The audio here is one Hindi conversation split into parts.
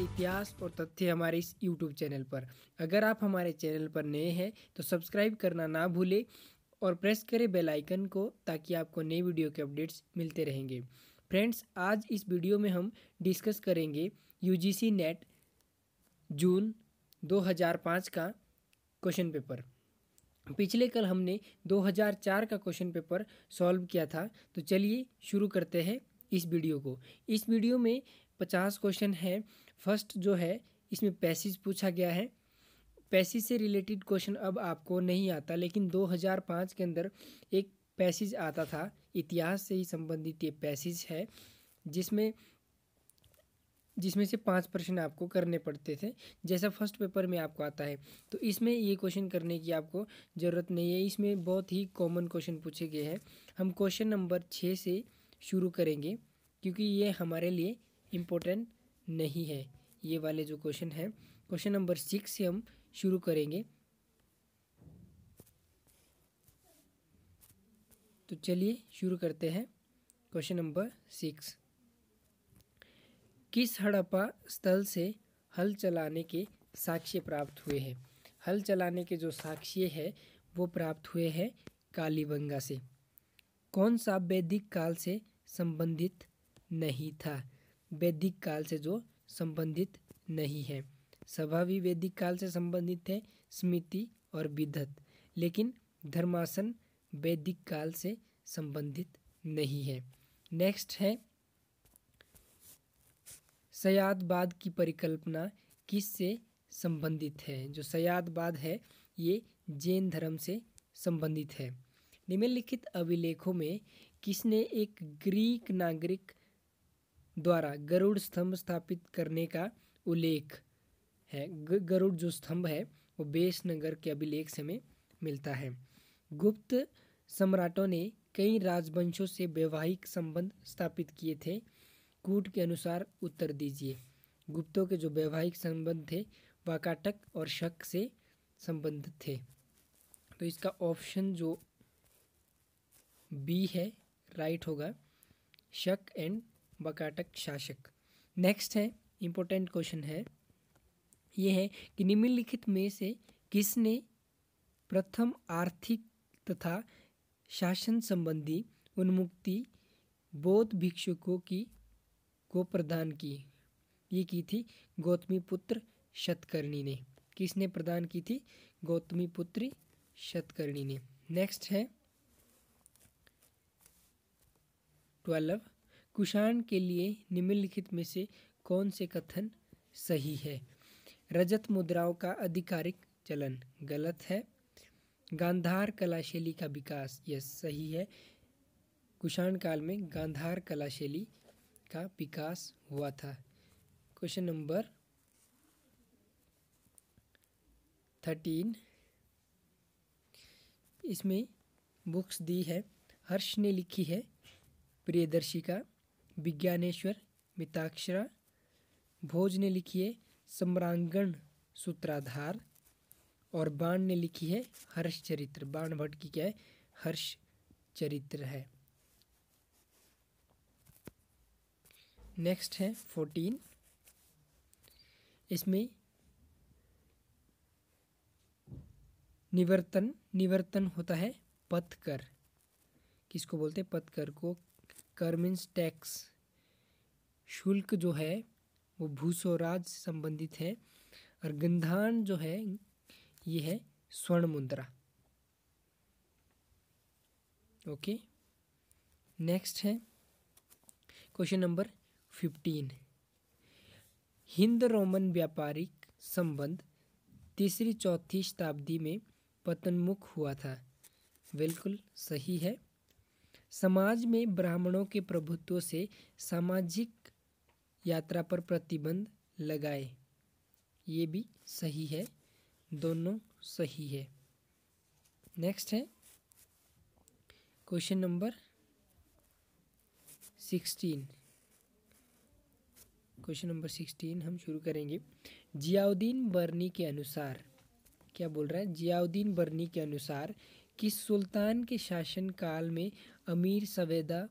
इतिहास और तथ्य हमारे इस यूट्यूब चैनल पर अगर आप हमारे चैनल पर नए हैं तो सब्सक्राइब करना ना भूलें और प्रेस करें बेल आइकन को ताकि आपको नए वीडियो के अपडेट्स मिलते रहेंगे फ्रेंड्स आज इस वीडियो में हम डिस्कस करेंगे यूजीसी नेट जून 2005 का क्वेश्चन पेपर पिछले कल हमने 2004 का क्वेश्चन पेपर सॉल्व किया था तो चलिए शुरू करते हैं इस वीडियो को इस वीडियो में पचास क्वेश्चन हैं फर्स्ट जो है इसमें पैसेज पूछा गया है पैसेज से रिलेटेड क्वेश्चन अब आपको नहीं आता लेकिन 2005 के अंदर एक पैसेज आता था इतिहास से ही संबंधित ये पैसेज है जिसमें जिसमें से पाँच प्रश्न आपको करने पड़ते थे जैसा फर्स्ट पेपर में आपको आता है तो इसमें ये क्वेश्चन करने की आपको ज़रूरत नहीं है इसमें बहुत ही कॉमन क्वेश्चन पूछे गए हैं हम क्वेश्चन नंबर छः से शुरू करेंगे क्योंकि ये हमारे लिए इम्पोर्टेंट नहीं है ये वाले जो क्वेश्चन है क्वेश्चन नंबर सिक्स से हम शुरू करेंगे तो चलिए शुरू करते हैं क्वेश्चन नंबर सिक्स किस हड़प्पा स्थल से हल चलाने के साक्ष्य प्राप्त हुए हैं हल चलाने के जो साक्ष्य है वो प्राप्त हुए हैं कालीबंगा से कौन सा वैदिक काल से संबंधित नहीं था वैदिक काल से जो संबंधित नहीं है सभा भी वैदिक काल से संबंधित है स्मृति और विधत लेकिन धर्मासन वैदिक काल से संबंधित नहीं है नेक्स्ट है सयादवाद की परिकल्पना किस से संबंधित है जो सयादवाद है ये जैन धर्म से संबंधित है निम्नलिखित अभिलेखों में किसने एक ग्रीक नागरिक द्वारा गरुड़ स्तंभ स्थापित करने का उल्लेख है गरुड़ जो स्तंभ है वो बेस नगर के अभिलेख से में मिलता है गुप्त सम्राटों ने कई राजवंशों से वैवाहिक संबंध स्थापित किए थे कूट के अनुसार उत्तर दीजिए गुप्तों के जो वैवाहिक संबंध थे वाकाटक और शक से संबंधित थे तो इसका ऑप्शन जो बी है राइट होगा शक एंड बकाटक शासक नेक्स्ट है इम्पोर्टेंट क्वेश्चन है ये है कि निम्नलिखित में से किसने प्रथम आर्थिक तथा शासन संबंधी उन्मुक्ति बौद्ध भिक्षुकों की को प्रदान की ये की थी गौतमी पुत्र शतकर्णी ने किसने प्रदान की थी गौतमी पुत्री शतकर्णी ने नेक्स्ट है ट्वेल्व कुषाण के लिए निम्नलिखित में से कौन से कथन सही है रजत मुद्राओं का आधिकारिक चलन गलत है गांधार कला शैली का विकास यह सही है कुषाण काल में गांधार कला शैली का विकास हुआ था क्वेश्चन नंबर थर्टीन इसमें बुक्स दी है हर्ष ने लिखी है प्रियदर्शी का विज्ञानेश्वर मिताक्षरा भोज ने लिखी है सम्रांगण सूत्राधार और बाण ने लिखी है हर्ष चरित्र बाण भट्ट की क्या है हर्ष चरित्र है नेक्स्ट है फोर्टीन इसमें निवर्तन निवर्तन होता है पथकर किसको बोलते हैं पथकर को कर मीन्स टैक्स शुल्क जो है वो भू स्वराज से संबंधित है और गंधान जो है ये है स्वर्ण मुद्रा ओके नेक्स्ट है क्वेश्चन नंबर फिफ्टीन हिंद रोमन व्यापारिक संबंध तीसरी चौथी शताब्दी में पतनमुख हुआ था बिल्कुल सही है समाज में ब्राह्मणों के प्रभुत्व से सामाजिक यात्रा पर प्रतिबंध लगाए ये भी सही है दोनों सही है नेक्स्ट है question number sixteen question number sixteen हम शुरू करेंगे जियाउद्दीन बर्नी के अनुसार क्या बोल रहा है जियाउद्दीन बर्नी के अनुसार कि सुल्तान के शासनकाल में अमीर सवेदा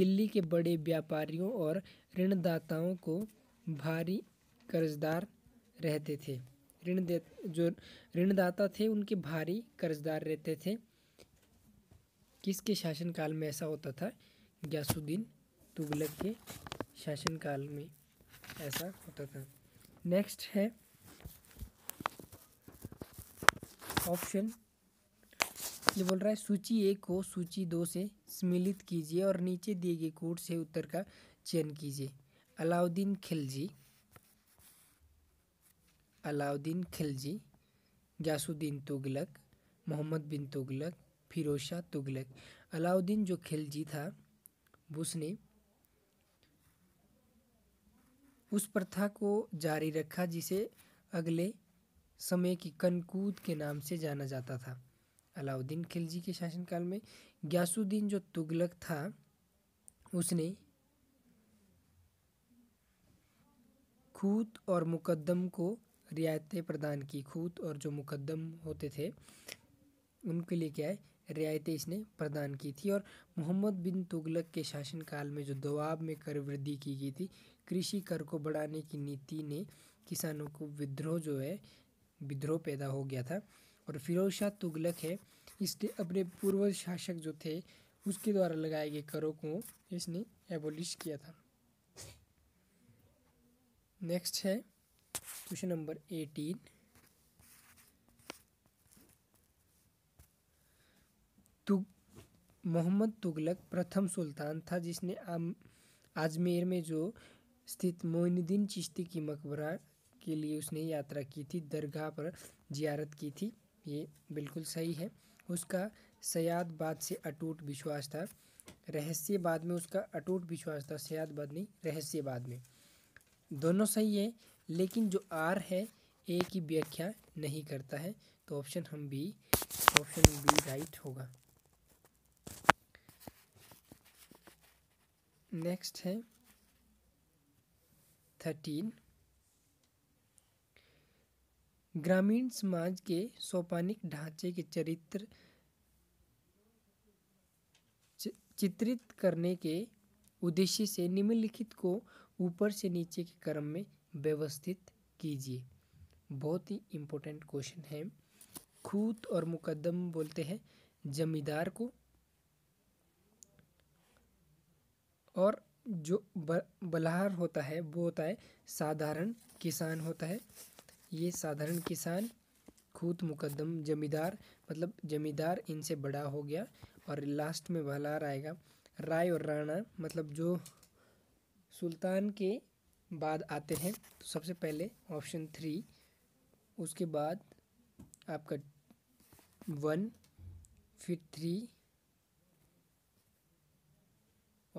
दिल्ली के बड़े व्यापारियों और ऋणदाताओं को भारी कर्जदार रहते थे ऋण दे जो ऋणदाता थे उनके भारी कर्जदार रहते थे किसके शासनकाल में ऐसा होता था ग्यासुद्दीन तुगलक के शासनकाल में ऐसा होता था नेक्स्ट है ऑप्शन ये बोल रहा है सूची एक को सूची दो से सम्मिलित कीजिए और नीचे दिए गए कोड से उत्तर का चयन कीजिए अलाउद्दीन खिलजी अलाउद्दीन खिलजी ग्यासुद्दीन तुगलक मोहम्मद बिन तुगलक फिरोज शाह तुगलक अलाउद्दीन जो खिलजी था उसने उस प्रथा को जारी रखा जिसे अगले समय की कनकूद के नाम से जाना जाता था अलाउद्दीन खिलजी के शासनकाल में ग्यासुद्दीन जो तुगलक था उसने खूत और मुकद्दम को रियायतें प्रदान की खूत और जो मुकद्दम होते थे उनके लिए क्या है रियायतें इसने प्रदान की थी और मोहम्मद बिन तुगलक के शासनकाल में जो दबाव में कर वृद्धि की गई थी कृषि कर को बढ़ाने की नीति ने किसानों को विद्रोह जो है विद्रोह पैदा हो गया था और फिरोज शाह तुगलक है इसने अपने पूर्व शासक जो थे उसके द्वारा लगाए गए करों को इसने एबोलिश किया था नेक्स्ट है क्वेश्चन नंबर एटीन तुग मोहम्मद तुगलक प्रथम सुल्तान था जिसने आजमेर में जो स्थित मोइनुद्दीन चिश्ती की मकबरा के लिए उसने यात्रा की थी दरगाह पर जियारत की थी ये बिल्कुल सही है उसका सयादवाद से अटूट विश्वास था रहस्यवाद में उसका अटूट विश्वास था बाद नहीं रहस्यवाद में दोनों सही है लेकिन जो आर है ए की व्याख्या नहीं करता है तो ऑप्शन हम बी ऑप्शन बी राइट होगा नेक्स्ट है थर्टीन ग्रामीण समाज के सोपानिक ढांचे के चरित्र चित्रित करने के उद्देश्य से निम्नलिखित को ऊपर से नीचे के क्रम में व्यवस्थित कीजिए बहुत ही इम्पोर्टेंट क्वेश्चन है खूत और मुकदम बोलते हैं जमींदार को और जो बलहार होता है वो होता है साधारण किसान होता है ये साधारण किसान खुद मुकदम जमींदार मतलब जमींदार इनसे बड़ा हो गया और लास्ट में वलार आएगा राय और राणा मतलब जो सुल्तान के बाद आते हैं तो सबसे पहले ऑप्शन थ्री उसके बाद आपका वन फिर थ्री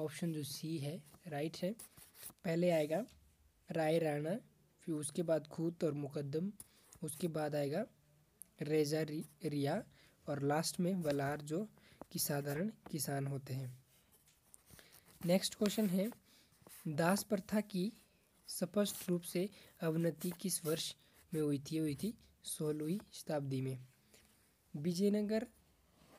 ऑप्शन जो सी है राइट है पहले आएगा राय राणा फिर उसके बाद खुद और मुकदम उसके बाद आएगा रेजा रिया और लास्ट में वलार जो कि साधारण किसान होते हैं नेक्स्ट क्वेश्चन है दास प्रथा की स्पष्ट रूप से अवनति किस वर्ष में हुई थी हुई थी सोलहवीं शताब्दी में विजयनगर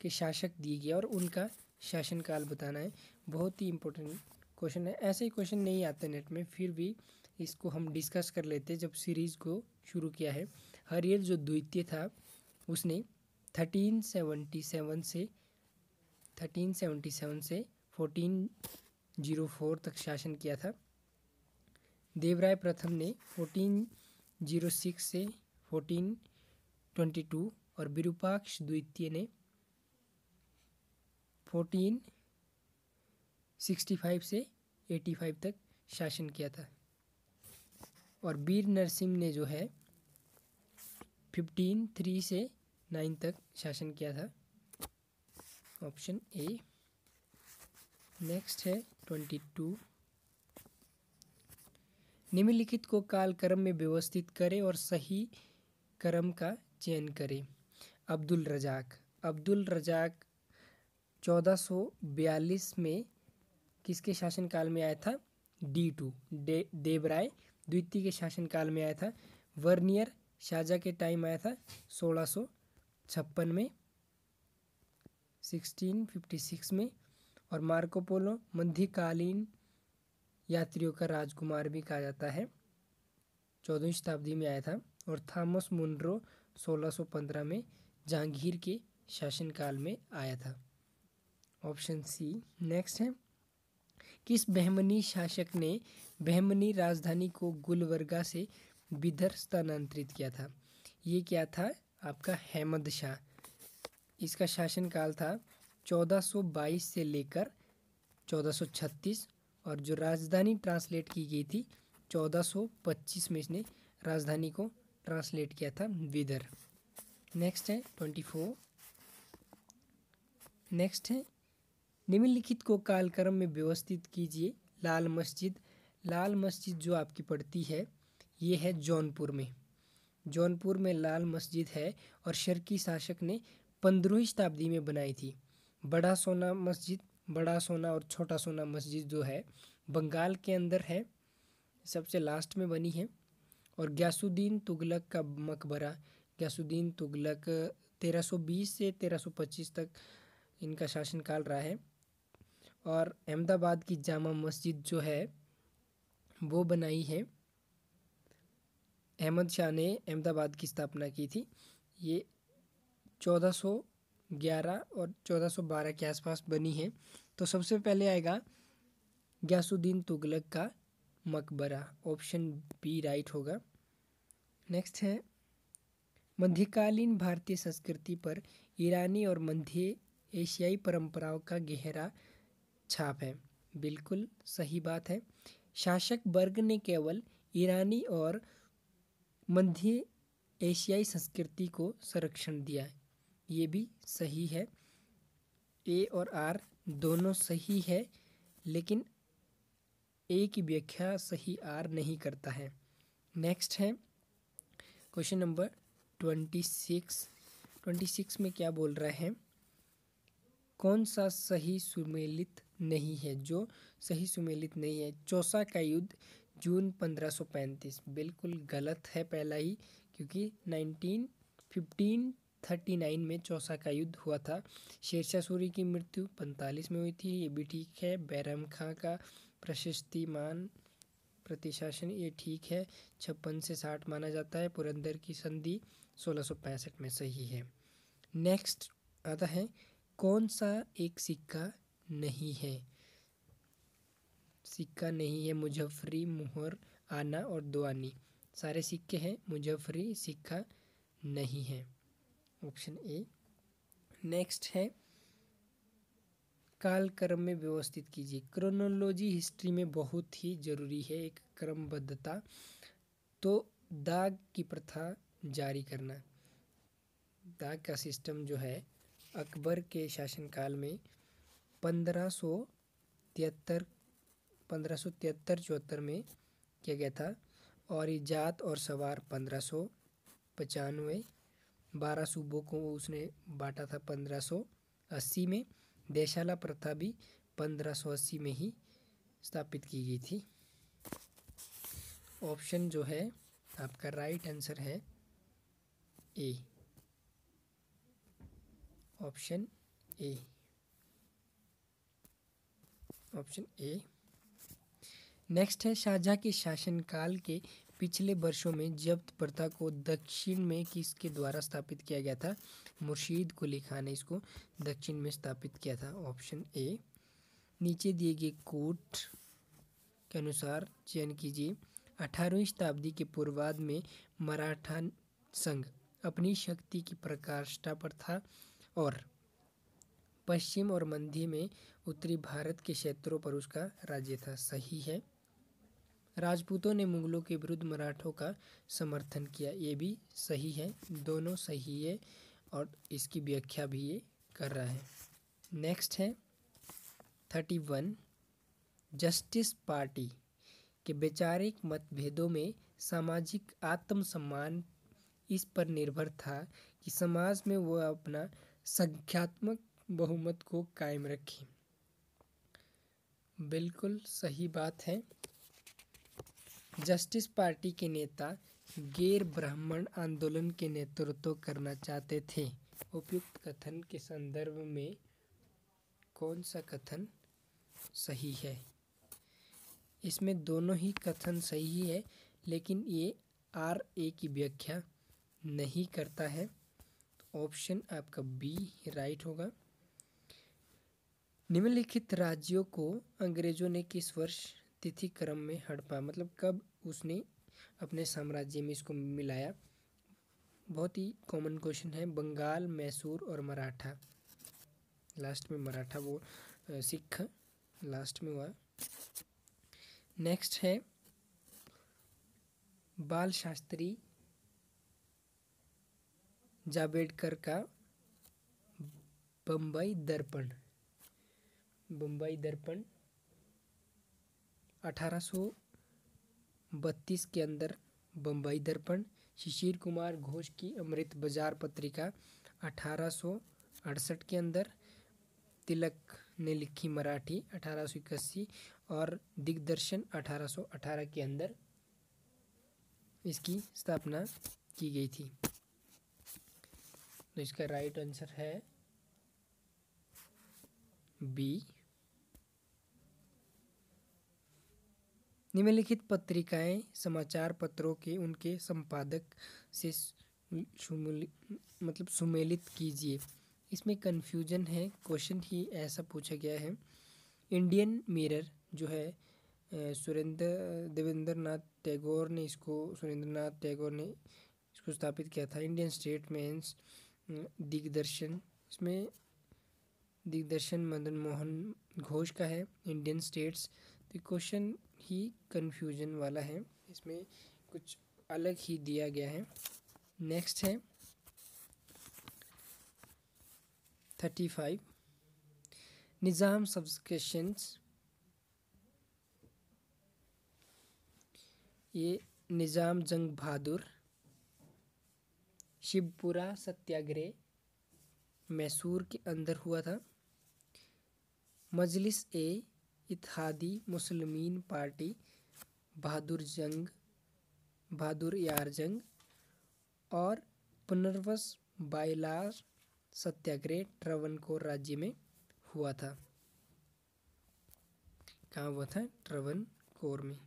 के शासक दिए गए और उनका शासनकाल बताना है बहुत ही इम्पोर्टेंट क्वेश्चन है ऐसे ही क्वेश्चन नहीं आते नेट में फिर भी इसको हम डिस्कस कर लेते जब सीरीज़ को शुरू किया है हरियल जो द्वितीय था उसने 1377 से 1377 से 1404 तक शासन किया था देवराय प्रथम ने 1406 से 1422 और विरूपाक्ष द्वितीय ने 1465 से 85 तक शासन किया था और वीर नरसिंह ने जो है फिफ्टीन थ्री से नाइन तक शासन किया था ऑप्शन ए नेक्स्ट है ट्वेंटी टू निम्नलिखित को काल क्रम में व्यवस्थित करें और सही क्रम का चयन करें अब्दुल रजाक अब्दुल रजाक 1442 में किसके शासनकाल में आया था डी टू दे, देवराय द्वितीय के शासनकाल में आया था वर्नियर शाहजहाँ के टाइम आया था सोलह सौ छप्पन में सिक्सटीन फिफ्टी सिक्स में और मार्कोपोलो मध्यकालीन यात्रियों का राजकुमार भी कहा जाता है चौदहवीं शताब्दी में आया था और थॉमस सोलह सौ पंद्रह में जहांगीर के शासनकाल में आया था ऑप्शन सी नेक्स्ट है किस बहमनी शासक ने बहमनी राजधानी को गुलबर्गा से बिदर स्थानांतरित किया था ये क्या था आपका हेमद शाह इसका शासनकाल था 1422 से लेकर 1436 और जो राजधानी ट्रांसलेट की गई थी 1425 में इसने राजधानी को ट्रांसलेट किया था विदर नेक्स्ट है 24 नेक्स्ट है निम्नलिखित को कालक्रम में व्यवस्थित कीजिए लाल मस्जिद लाल मस्जिद जो आपकी पड़ती है ये है जौनपुर में जौनपुर में लाल मस्जिद है और शर्की शासक ने पंद्रहवीं शताब्दी में बनाई थी बड़ा सोना मस्जिद बड़ा सोना और छोटा सोना मस्जिद जो है बंगाल के अंदर है सबसे लास्ट में बनी है और ग्यासुद्दीन तुगलक का मकबरा ग्यासुद्दीन तुगलक 1320 से 1325 तक इनका शासनकाल रहा है और अहमदाबाद की जामा मस्जिद जो है वो बनाई है अहमद शाह ने अहमदाबाद की स्थापना की थी ये 1411 और 1412 के आसपास बनी है तो सबसे पहले आएगा ग्यासुद्दीन तुगलक का मकबरा ऑप्शन बी राइट होगा नेक्स्ट है मध्यकालीन भारतीय संस्कृति पर ईरानी और मध्य एशियाई परंपराओं का गहरा छाप है बिल्कुल सही बात है शासक वर्ग ने केवल ईरानी और मध्य एशियाई संस्कृति को संरक्षण दिया ये भी सही है ए और आर दोनों सही है लेकिन ए की व्याख्या सही आर नहीं करता है नेक्स्ट है question number twenty six twenty six में क्या बोल रहा है कौन सा सही सुमेलित नहीं है जो सही सुमेलित नहीं है चौसा का युद्ध जून 1535 बिल्कुल गलत है पहला ही क्योंकि नाइन में चौसा का युद्ध हुआ था शेरशाह सूरी की मृत्यु 45 में हुई थी ये भी ठीक है बैरम खां का प्रशस्तिमान प्रतिशासन ये ठीक है छप्पन से साठ माना जाता है पुरंदर की संधि सोलह में सही है नेक्स्ट आता है कौन सा एक सिक्का नहीं है सिक्का नहीं है मुजफ्फरी मुहर आना और दुआनी सारे सिक्के हैं मुजफ्फरी सिक्का नहीं है ऑप्शन ए नेक्स्ट है काल क्रम में व्यवस्थित कीजिए क्रोनोलॉजी हिस्ट्री में बहुत ही ज़रूरी है एक क्रमबद्धता तो दाग की प्रथा जारी करना दाग का सिस्टम जो है अकबर के शासनकाल में पंद्रह सौ तिहत्तर पंद्रह सौ तिहत्तर चौहत्तर में किया गया था और ये जात और सवार पंद्रह सौ पचानवे बारह सूबों को उसने बांटा था पंद्रह सौ अस्सी में देशाला प्रथा भी पंद्रह सौ अस्सी में ही स्थापित की गई थी ऑप्शन जो है आपका राइट आंसर है A option A option A next है शाहजहाँ के शासनकाल के पिछले वर्षों में जब्त प्रथा को दक्षिण में किसके द्वारा स्थापित किया गया था मुर्शीद कुली खान ने इसको दक्षिण में स्थापित किया था ऑप्शन ए नीचे दिए गए कोट के अनुसार चयन कीजिए अठारहवीं शताब्दी के पूर्वाद में मराठा संघ अपनी शक्ति की प्रकाष्ठा पर था और पश्चिम और मध्य में उत्तरी भारत के क्षेत्रों पर उसका राज्य था सही है राजपूतों ने मुगलों के विरुद्ध मराठों का समर्थन किया ये भी सही है दोनों सही है और इसकी व्याख्या भी ये कर रहा है नेक्स्ट है थर्टी वन जस्टिस पार्टी के वैचारिक मतभेदों में सामाजिक आत्मसम्मान इस पर निर्भर था कि समाज में वह अपना संख्यात्मक बहुमत को कायम रखी बिल्कुल सही बात है जस्टिस पार्टी के नेता गैर ब्राह्मण आंदोलन के नेतृत्व करना चाहते थे उपयुक्त कथन के संदर्भ में कौन सा कथन सही है इसमें दोनों ही कथन सही है लेकिन ये आर ए की व्याख्या नहीं करता है ऑप्शन आपका बी राइट होगा निम्नलिखित राज्यों को अंग्रेजों ने किस वर्ष तिथि क्रम में हड़पा मतलब कब उसने अपने साम्राज्य में इसको मिलाया बहुत ही कॉमन क्वेश्चन है बंगाल मैसूर और मराठा लास्ट में मराठा वो सिख लास्ट में हुआ नेक्स्ट है बाल शास्त्री जावेडकर का बम्बई दर्पण बम्बई दर्पण 1832 के अंदर बम्बई दर्पण शिशिर कुमार घोष की अमृत बाजार पत्रिका अठारह के अंदर तिलक ने लिखी मराठी अठारह और दिग्दर्शन 1818 के अंदर इसकी स्थापना की गई थी तो इसका राइट आंसर है बी निम्नलिखित पत्रिकाएं समाचार पत्रों के उनके संपादक से मतलब सुमेलित कीजिए इसमें कन्फ्यूजन है क्वेश्चन ही ऐसा पूछा गया है इंडियन मिरर जो है सुरेंद्र देवेंद्र नाथ टैगोर ने इसको सुरेंद्र नाथ टैगोर ने इसको स्थापित किया था इंडियन स्टेटमेंट्स दिग्दर्शन इसमें दिग्दर्शन मदन मोहन घोष का है इंडियन स्टेट्स तो क्वेश्चन ही कन्फ्यूजन वाला है इसमें कुछ अलग ही दिया गया है नेक्स्ट है थर्टी फाइव निज़ाम सब्सक्रिप्शन ये निज़ाम जंग बहादुर शिवपुरा सत्याग्रह मैसूर के अंदर हुआ था मजलिस ए इतिहादी मुसलमान पार्टी बहादुर जंग बहादुर यार जंग और पुनर्वस बायलार सत्याग्रह ट्रवन कोर राज्य में हुआ था कहाँ हुआ था ट्रवन कोर में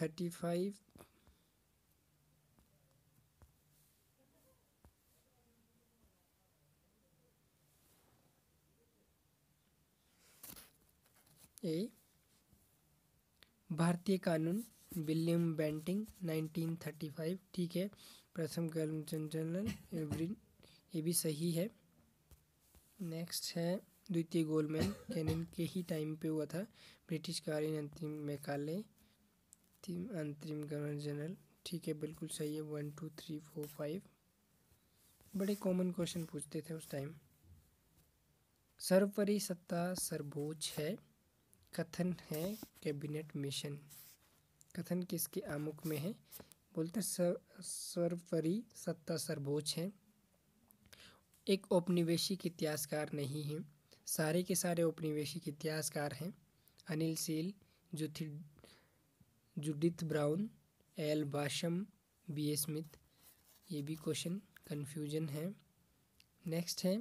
थर्टी फाइव ए भारतीय कानून विलियम बैंटिंग 1935 ठीक है प्रथम कर्मचंद्रन एवरी ये भी सही है नेक्स्ट है द्वितीय गोलमैन कैनन के ही टाइम पे हुआ था ब्रिटिश कालीन अंतिम मेकाले अंतरिम गवर्नर जनरल ठीक है बिल्कुल सही है one two three four five बड़े कॉमन क्वेश्चन पूछते थे उस टाइम सर्वपरि सत्ता सर्वोच्च है कथन है कैबिनेट मिशन कथन किसके आमुख में है बोलते सर्वपरि सत्ता सर्वोच्च है एक औपनिवेशिक इतिहासकार नहीं है सारे के सारे औपनिवेशिक इतिहासकार हैं अनिल सील जुथि Judith Brown L Basham B A Smith ये भी क्वेश्चन कन्फ्यूजन है नेक्स्ट है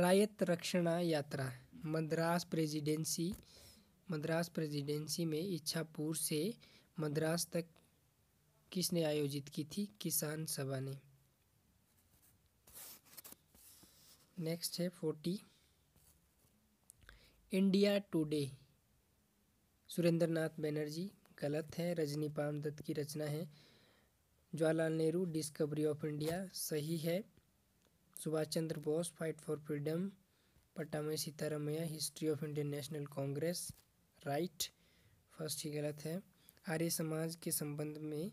रायत रक्षणा यात्रा मद्रास प्रेसिडेंसी मद्रास प्रेसिडेंसी में इच्छापुर से मद्रास तक किसने आयोजित की थी किसान सभा ने नेक्स्ट है forty India today Surendranath Banerjee गलत है रजनी पाम दत्त की रचना है Jawaharlal Nehru discovery of India सही है Subhash Chandra Bose fight for freedom Pattabhi Sitaramayya history of Indian national congress right first ही गलत है आर्य समाज के संबंध में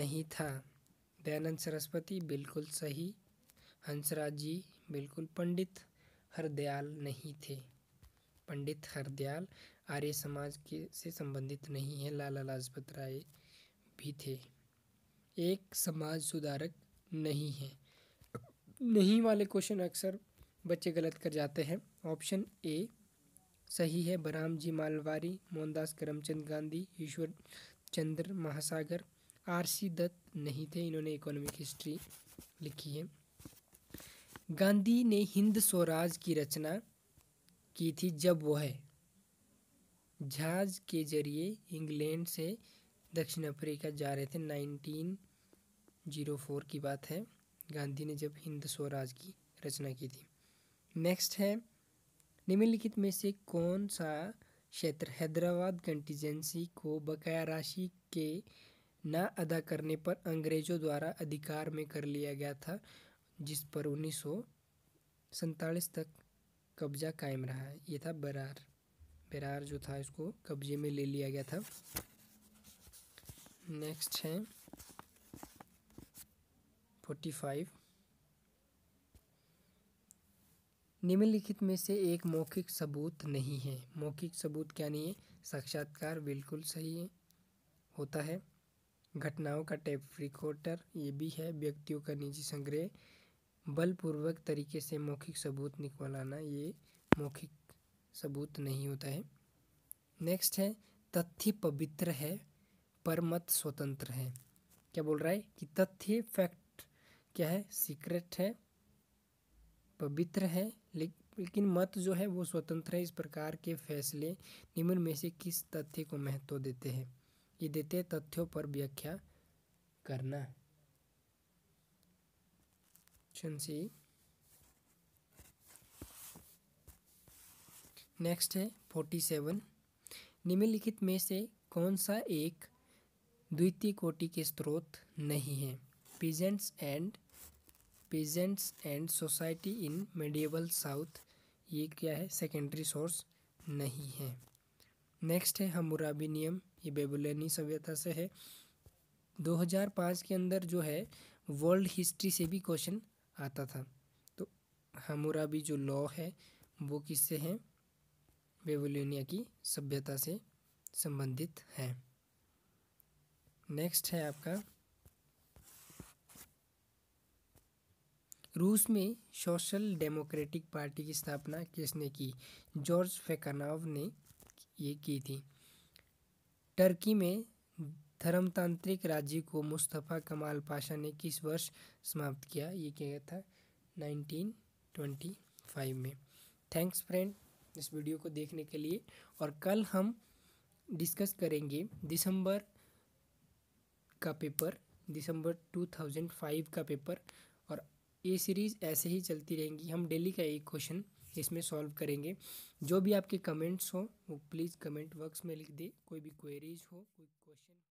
नहीं था दयानंद सरस्वती बिल्कुल सही हंसराज जी बिल्कुल पंडित हरदयाल नहीं थे पंडित हरदयाल आर्य समाज के से संबंधित नहीं है लाला लाजपत राय भी थे एक समाज सुधारक नहीं है नहीं वाले क्वेश्चन अक्सर बच्चे गलत कर जाते हैं ऑप्शन ए सही है बराम जी मालवारी मोहनदास करमचंद गांधी ईश्वर चंद्र महासागर आर सी दत्त नहीं थे इन्होंने इकोनॉमिक हिस्ट्री लिखी है गांधी ने हिंद स्वराज की रचना की थी जब वह जहाज के जरिए इंग्लैंड से दक्षिण अफ्रीका जा रहे थे 1904 की बात है गांधी ने जब हिंद स्वराज की रचना की थी नेक्स्ट है निम्नलिखित में से कौन सा क्षेत्र हैदराबाद कंटीजेंसी को बकाया राशि के ना अदा करने पर अंग्रेज़ों द्वारा अधिकार में कर लिया गया था जिस पर उन्नीस तक कब्जा कायम रहा ये था बरार बरार जो था इसको कब्जे में ले लिया गया था नेक्स्ट है फोर्टी फाइव निम्नलिखित में से एक मौखिक सबूत नहीं है मौखिक सबूत क्या नहीं है साक्षात्कार बिल्कुल सही है होता है घटनाओं का टेप रिकॉर्डर ये भी है व्यक्तियों का निजी संग्रह बलपूर्वक तरीके से मौखिक सबूत निकलाना ये मौखिक सबूत नहीं होता है नेक्स्ट है तथ्य पवित्र है पर मत स्वतंत्र है क्या बोल रहा है कि तथ्य फैक्ट क्या है सीक्रेट है पवित्र है लेकिन मत जो है वो स्वतंत्र है इस प्रकार के फैसले निम्न में से किस तथ्य को महत्व देते हैं ये देते हैं तथ्यों पर व्याख्या करना ऑप्शन सी नेक्स्ट है फोर्टी सेवन निम्नलिखित में से कौन सा एक द्वितीय कोटि के स्रोत नहीं है peasants and peasants and society in medieval south ये क्या है सेकेंडरी सोर्स नहीं है नेक्स्ट है हमुराबी नियम ये बेबुलनी सभ्यता से है 2005 के अंदर जो है वर्ल्ड हिस्ट्री से भी क्वेश्चन आता था तो हमुराबी जो लॉ है वो किससे है बेबुलनिया की सभ्यता से संबंधित है नेक्स्ट है आपका रूस में सोशल डेमोक्रेटिक पार्टी की स्थापना किसने की जॉर्ज फेकानाव ने ये की थी टर्की में धर्मतांत्रिक राज्य को मुस्तफ़ा कमाल पाशा ने किस वर्ष समाप्त किया ये क्या गया था 1925 में थैंक्स फ्रेंड इस वीडियो को देखने के लिए और कल हम डिस्कस करेंगे दिसंबर का पेपर दिसंबर 2005 का पेपर ये सीरीज़ ऐसे ही चलती रहेंगी हम डेली का एक क्वेश्चन इसमें सॉल्व करेंगे जो भी आपके कमेंट्स हो वो प्लीज़ कमेंट बॉक्स में लिख दे कोई भी क्वेरीज हो कोई क्वेश्चन